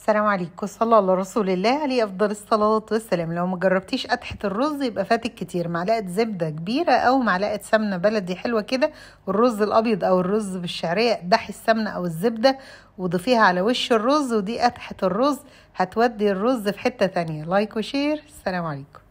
السلام عليكم صلى الله رسول الله عليه افضل الصلاه والسلام لو ما جربتيش قدحه الرز يبقى فاتك كتير معلقه زبده كبيره او معلقه سمنه بلدي حلوه كده والرز الابيض او الرز بالشعريه دحي السمنه او الزبده وضيفيها على وش الرز ودي قدحه الرز هتودي الرز في حته تانية لايك وشير السلام عليكم